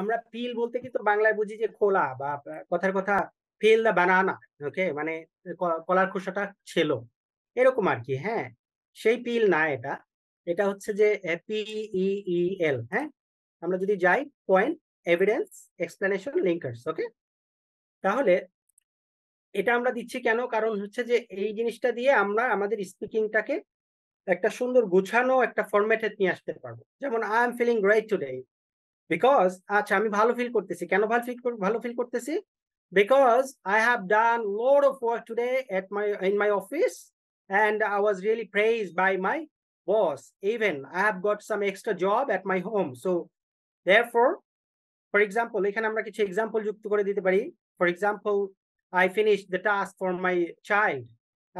আমরা পিল বলতে কিন্তু বাংলায় বুঝি যে খোলা বা কথার কথা ফেল দা বানানা ওকে মানে কলার খোসাটা ছিল এরকম আর কি হ্যাঁ সেই পিল না এটা এটা হচ্ছে যে পিই এল হ্যাঁ আমরা যদি যাই point evidence explanation linkers okay তাহলে এটা আমরা দিচ্ছি কেন কারণ হচ্ছে যে এই জিনিসটা দিয়ে আমরা আমাদের স্পিকিংটাকে একটা সুন্দর গুছানো একটা ফরম্যাটে নিয়ে আসতে পারবো যেমন I am feeling right today because আচ্ছা আমি ভালো ফিল করতেছি কেন ভালো ফিল ভালো ফিল করতেছি because I have done load of work today at my in my office and I was really praise by my boss even I have got some extra job at my home so therefore for example এখানে আমরা কিছু example যুক্ত করে দিতে পারি for example I finish the task for my child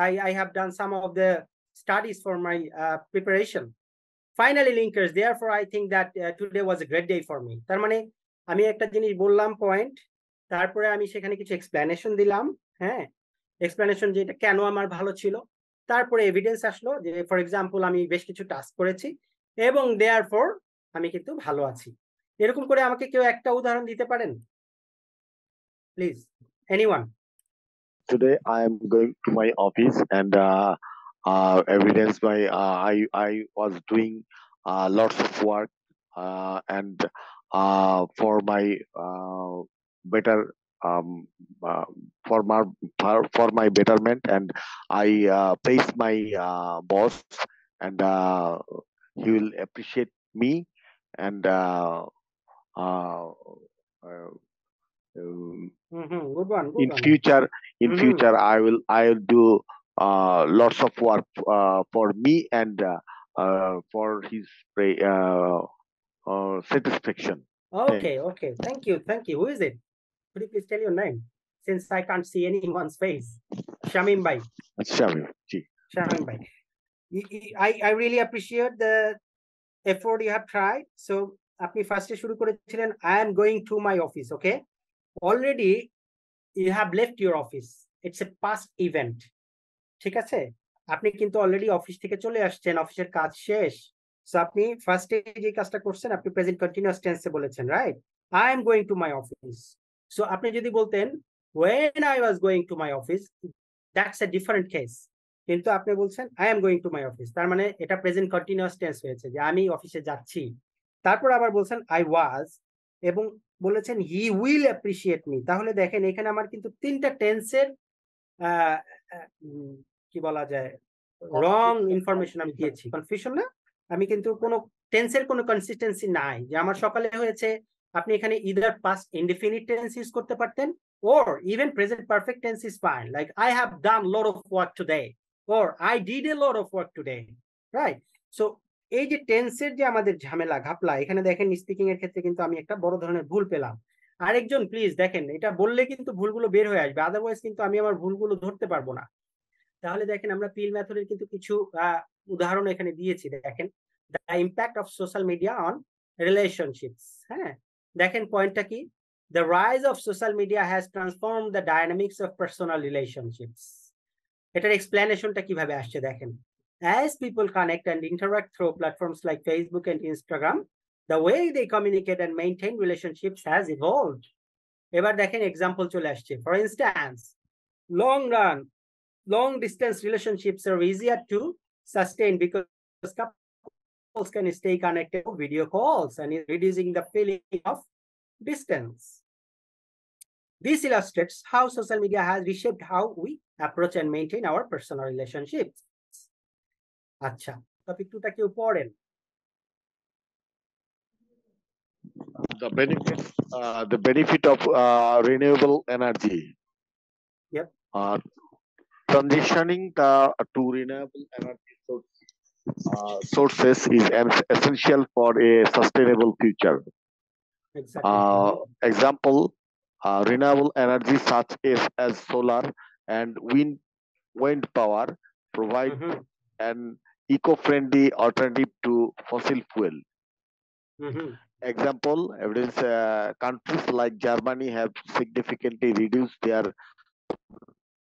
I I have done some of the studies for my preparation finally linkers there therefore I think that today was a great day for me তার মানে আমি একটা জিনিস বললাম point তারপরে আমি সেখানে কিছু এক্সপ্লেনেশন দিলাম হ্যাঁ এক্সপ্লেনেশন যে এটা কেন আমার ভালো ছিল তারপরে এভিডেন্স আসলো যে ফর এক্সাম্পল আমি বেশ কিছু টাস্ক করেছি এবং দেয়ার ফর আমি কিন্তু ভালো আছি এরকম করে আমাকে কেউ একটা উদাহরণ দিতে পারেন please anyone Today I am going to my office and uh, uh, evidence by uh, I I was doing uh, lots of work uh, and for my better um, uh, for my for, my betterment and i uh, my uh, boss and uh, he will appreciate me and mm-hmm. good one, good in one. future in mm-hmm. future i will i will do uh, lots of work Uh, for me and uh, uh for his uh, uh satisfaction. Okay, okay. Thank you, thank you. Who is it? Could you please tell your name? Since I can't see anyone's face. Shamim Bhai. Shamim. Shamim Bhai. I, I really appreciate the effort you have tried. So I am going to my office, okay? Already, you have left your office. It's a past event. ঠিক আছে আপনি কিন্তু already office থেকে চলে আসছেন অফিসের কাজ শেষ সো আপনি ফার্স্টে যে কাজটা করছেন আপনি প্রেজেন্ট কন্টিনিউয়াস টেন্সে বলেছেন right I am going to my office so আপনি যদি বলতেন when I was going to my office that's a different case কিন্তু আপনি বলছেন I am going to my office তার মানে এটা প্রেজেন্ট কন্টিনিউয়াস টেন্স হয়েছে যে আমি অফিসে যাচ্ছি তারপর আবার বলছেন আই ওয়াজ এবং বলেছেন হি উইল অ্যাপ্রিসিয়েট মি তাহলে দেখেন এখানে আমার কিন্তু তিনটা টেন্সের কি বলা যায় রং ইনফরমেশন আমি দিয়েছি কনফিউশন না আমি কিন্তু কোনো টেন্সের কোনো কনসিস্টেন্সি নাই যে আমার সকালে হয়েছে আপনি এখানে either past indefinite tense use করতে পারতেন or even present perfect tense is fine like i have done a lot of work today I did a a of work work today right so এই যে টেন্সের যে আমাদের ঝামেলা ঘাপলা এখানে দেখেন স্পিকিং এর ক্ষেত্রে কিন্তু আমি একটা বড় ধরনের ভুল পেলাম আরেকজন প্লিজ দেখেন এটা বললে কিন্তু ভুলগুলো বের হয়ে আসবে আদারওয়াইজ কিন্তু আমি আমার ভুলগুলো ধরতে পারবো না তাহলে দেখেন আমরা পিল মেথডের কিন্তু কিছু উদাহরণ এখানে দিয়েছি দেখেন the impact of social media on relationships হ্যাঁ দেখেন পয়েন্টটা কি the rise of social media has transform the dynamics of personal relationships এটার এক্সপ্লেনেশনটা কিভাবে আসছে দেখেন as people connect and interact through platforms like Facebook and Instagram the way they communicate and maintain relationships has evolve এবার দেখেন example চলে আসছে for instance long run long distance relationships are easier to sustain because couples can stay connected to video calls and reducing the feeling of distance. This illustrates how social media has reshaped how we approach and maintain our personal relationships. আচ্ছা topic 2 টা কি the benefit uh, the benefit of uh, renewable energy yep uh, transitioning the, to renewable energy sources, uh, sources is essential for a sustainable future. Exactly. Uh, example, uh, renewable energy such as, as solar and wind, wind power provide mm -hmm. an eco-friendly alternative to fossil fuel. Mm -hmm. Example, evidence uh, countries like Germany have significantly reduced their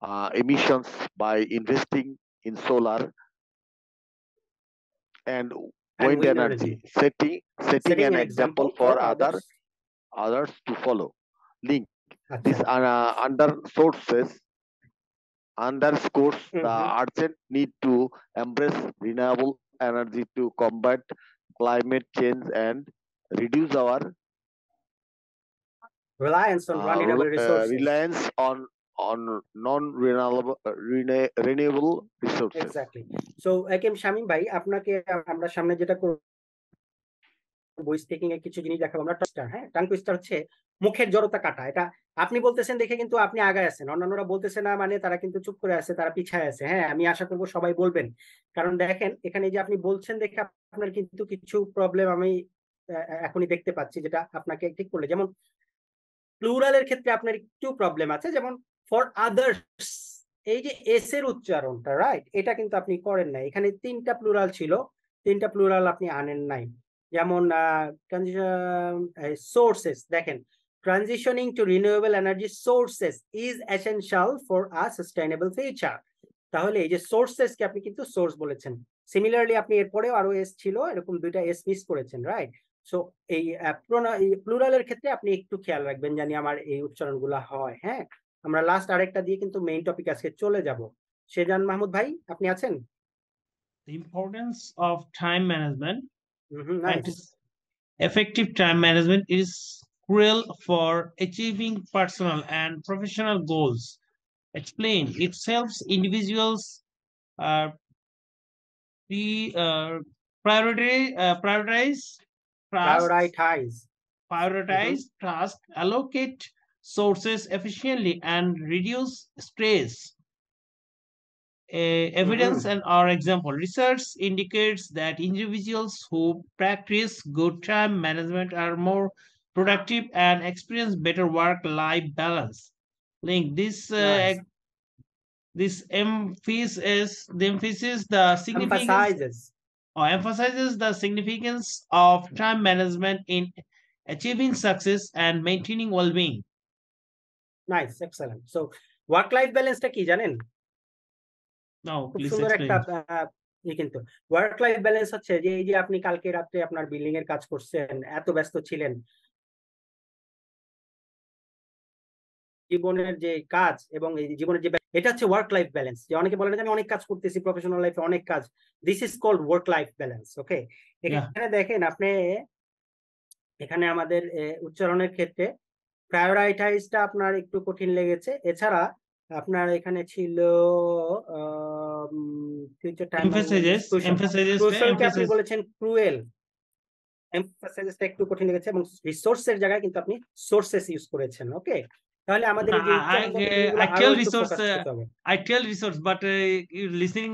uh, emissions by investing in solar and, and wind energy, setting, setting, setting an, an example, example for other others. others to follow. Link. Okay. This uh, under sources underscores mm -hmm. the mm-hmm. urgent need to embrace renewable energy to combat climate change and reduce our reliance on uh, renewable uh, resources. Uh, reliance on on non-renewable uh, resources. Exactly. So ভাই আপনাকে আমরা সামনে যেটা করব এর কিছু জিনিস দেখাবো আমরা টস্টার হ্যাঁ টাং টুইস্টার হচ্ছে মুখের জড়তা কাটা এটা আপনি বলতেছেন দেখে কিন্তু আপনি আগায় আছেন অন্যান্যরা বলতেছে না মানে তারা কিন্তু চুপ করে আছে তারা পিছায় আছে হ্যাঁ আমি আশা করব সবাই বলবেন কারণ দেখেন এখানে যে আপনি বলছেন দেখে আপনার কিন্তু কিছু প্রবলেম আমি এখনই দেখতে পাচ্ছি যেটা আপনাকে ঠিক করলে যেমন প্লুরালের ক্ষেত্রে আপনার একটু প্রবলেম আছে যেমন ফর আদার্স এই যে এস এর উচ্চারণটা রাইট এটা কিন্তু আপনি করেন নাই এখানে তিনটা প্লুরাল ছিল তিনটা প্লুরাল আপনি আনেন নাই যেমন সোর্সেস দেখেন transitioning to renewable energy sources is essential for a sustainable future তাহলে এই যে সোর্সেস কে আপনি কিন্তু সোর্স বলেছেন সিমিলারলি আপনি এরপরেও আরো এস ছিল এরকম দুইটা এস মিস করেছেন রাইট সো এই প্লুরালের ক্ষেত্রে আপনি একটু খেয়াল রাখবেন জানি আমার এই উচ্চারণগুলো হয় হ্যাঁ আমরা লাস্ট আরেকটা main topic মেইন টপিক আজকে us যাব সেজান Mahmud Bhai, আপনি আছেন The importance of time management nice. effective time management is crucial for achieving personal and professional goals. Explain it helps individuals uh, be uh, priority, uh, prioritize, prioritize, prioritize, mm-hmm. task, allocate sources efficiently and reduce stress. Uh, evidence mm -hmm. and our example research indicates that individuals who practice good time management are more productive and experience better work-life balance. Link this uh, nice. uh, this emphasis the emphasis the significance emphasizes. or oh, emphasizes the significance of time management in achieving success and maintaining well-being. Nice excellent so work life ব্যালেন্সটা কি জানেন খুব সুন্দর একটা কিন্তু work life balance হচ্ছে যে এই যে আপনি কালকে রাত্রে আপনার বিল্ডিং এর কাজ করছেন এত ব্যস্ত ছিলেন জীবনের যে কাজ এবং এই জীবনের যে এটা হচ্ছে ওয়ার্ক লাইফ ব্যালেন্স যে অনেকে বলেন আমি অনেক কাজ করতেছি প্রফেশনাল লাইফে অনেক কাজ this is called work life balance okay এখানে দেখেন আপনি এখানে আমাদের উচ্চারণের ক্ষেত্রে প্রায়োরাইটাইজটা আপনার একটু কঠিন লেগেছে এছাড়া আপনার এখানে ছিল ফিউচার টাইম বলেছেন ক্রুয়েল এমফাসাইজেসটা একটু কঠিন লেগেছে এবং রিসোর্সের জায়গায় কিন্তু আপনি সোর্সেস ইউজ করেছেন ওকে তাহলে আমাদের ITL resource ITL resource but listening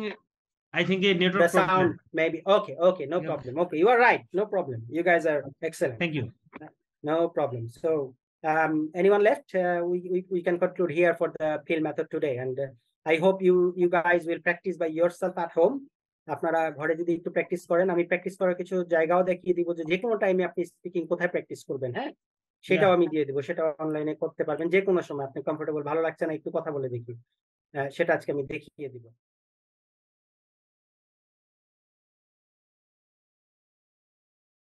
I think a network the problem. sound maybe okay okay no yeah. problem Um, anyone left? Uh, we, we, we can conclude here for the PIL method today. And uh, I hope you, you guys will practice by yourself at home. আপনারা ঘরে যদি একটু practice করেন আমি practice করার কিছু জায়গাও দেখিয়ে দিব যে যে কোনো টাইমে আপনি স্পিকিং কোথায় প্র্যাকটিস করবেন হ্যাঁ সেটাও আমি দিয়ে দিব সেটা অনলাইনে করতে পারবেন যে কোনো সময় আপনি কমফোর্টেবল ভালো লাগছে না একটু কথা বলে দেখি সেটা আজকে আমি দেখিয়ে দিব